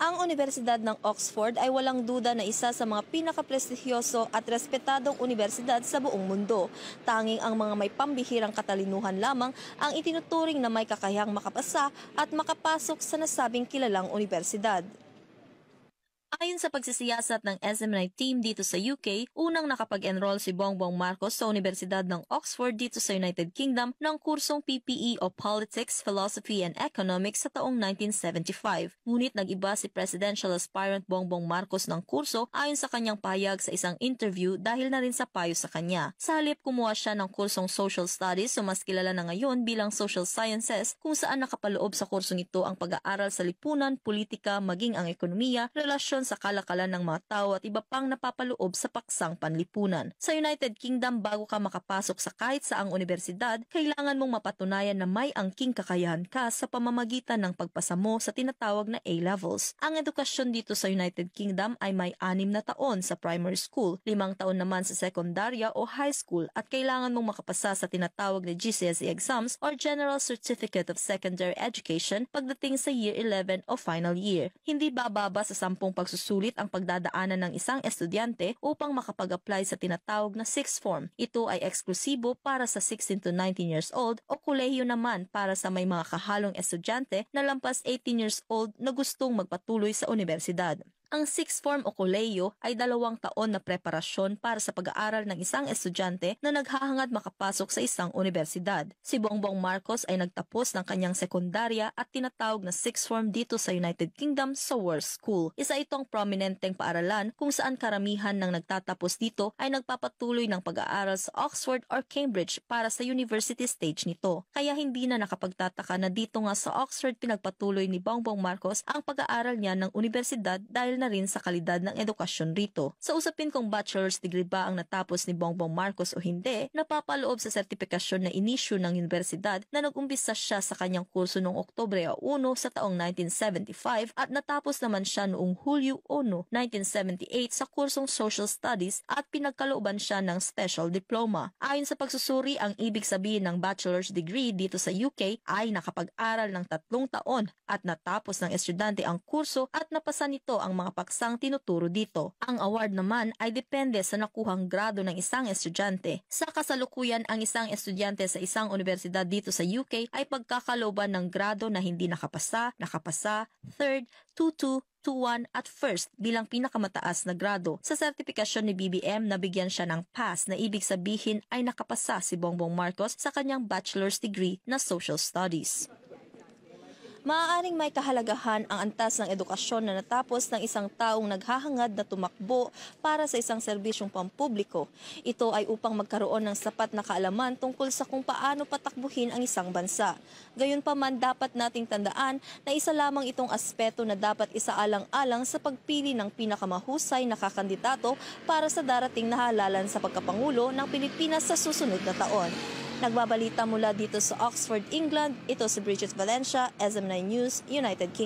Ang Universidad ng Oxford ay walang duda na isa sa mga pinakaprestigyoso at respetadong universidad sa buong mundo. Tanging ang mga may pambihirang katalinuhan lamang ang itinuturing na may kakayang makapasa at makapasok sa nasabing kilalang universidad. Ayon sa pagsisiyasat ng SMNI team dito sa UK, unang nakapag-enroll si Bongbong Marcos sa Universidad ng Oxford dito sa United Kingdom ng kursong PPE o Politics, Philosophy and Economics sa taong 1975. Ngunit nag-iba si presidential aspirant Bongbong Marcos ng kurso ayon sa kanyang payag sa isang interview dahil na rin sa payo sa kanya. Sa halip kumuha siya ng kursong Social Studies o mas kilala na ngayon bilang Social Sciences kung saan nakapaloob sa kursong ito ang pag-aaral sa lipunan, politika, maging ang ekonomiya, relasyon korupsyon sa kalakalan ng mga tao at iba pang napapaloob sa paksang panlipunan. Sa United Kingdom, bago ka makapasok sa kahit saang universidad, kailangan mong mapatunayan na may angking kakayahan ka sa pamamagitan ng pagpasamo sa tinatawag na A-levels. Ang edukasyon dito sa United Kingdom ay may anim na taon sa primary school, limang taon naman sa sekundarya o high school at kailangan mong makapasa sa tinatawag na GCSE exams or General Certificate of Secondary Education pagdating sa year 11 o final year. Hindi bababa sa 10 pag Nagsusulit ang pagdadaanan ng isang estudyante upang makapag-apply sa tinatawag na sixth form. Ito ay eksklusibo para sa 16 to 19 years old o kolehiyo naman para sa may mga kahalong estudyante na lampas 18 years old na gustong magpatuloy sa universidad. Ang sixth form o koleyo ay dalawang taon na preparasyon para sa pag-aaral ng isang estudyante na naghahangad makapasok sa isang universidad. Si Bongbong Marcos ay nagtapos ng kanyang sekundarya at tinatawag na sixth form dito sa United Kingdom sa World School. Isa itong prominenteng paaralan kung saan karamihan ng nagtatapos dito ay nagpapatuloy ng pag-aaral sa Oxford or Cambridge para sa university stage nito. Kaya hindi na nakapagtataka na dito nga sa Oxford pinagpatuloy ni Bongbong Marcos ang pag-aaral niya ng universidad dahil na rin sa kalidad ng edukasyon rito. Sa usapin kung bachelor's degree ba ang natapos ni Bongbong Marcos o hindi, napapaloob sa sertifikasyon na inisyu ng universidad na nag nagumpisa siya sa kanyang kurso noong Oktobre 1 sa taong 1975 at natapos naman siya noong Hulyo 1, 1978 sa kursong Social Studies at pinagkalooban siya ng special diploma. Ayon sa pagsusuri, ang ibig sabihin ng bachelor's degree dito sa UK ay nakapag-aral ng tatlong taon at natapos ng estudyante ang kurso at napasa nito ang mga mga paksang tinuturo dito. Ang award naman ay depende sa nakuhang grado ng isang estudyante. Sa kasalukuyan, ang isang estudyante sa isang universidad dito sa UK ay pagkakaloban ng grado na hindi nakapasa, nakapasa, third, 22, 2-1 at first bilang pinakamataas na grado. Sa sertifikasyon ni BBM, nabigyan siya ng pass na ibig sabihin ay nakapasa si Bongbong Marcos sa kanyang bachelor's degree na social studies maaaring may kahalagahan ang antas ng edukasyon na natapos ng isang taong naghahangad na tumakbo para sa isang serbisyong pampubliko. Ito ay upang magkaroon ng sapat na kaalaman tungkol sa kung paano patakbuhin ang isang bansa. Gayunpaman, dapat nating tandaan na isa lamang itong aspeto na dapat isaalang-alang sa pagpili ng pinakamahusay na kakandidato para sa darating na halalan sa pagkapangulo ng Pilipinas sa susunod na taon. Nagbabalita mula dito sa Oxford, England, ito si Bridget Valencia, SM9 News, United Kingdom.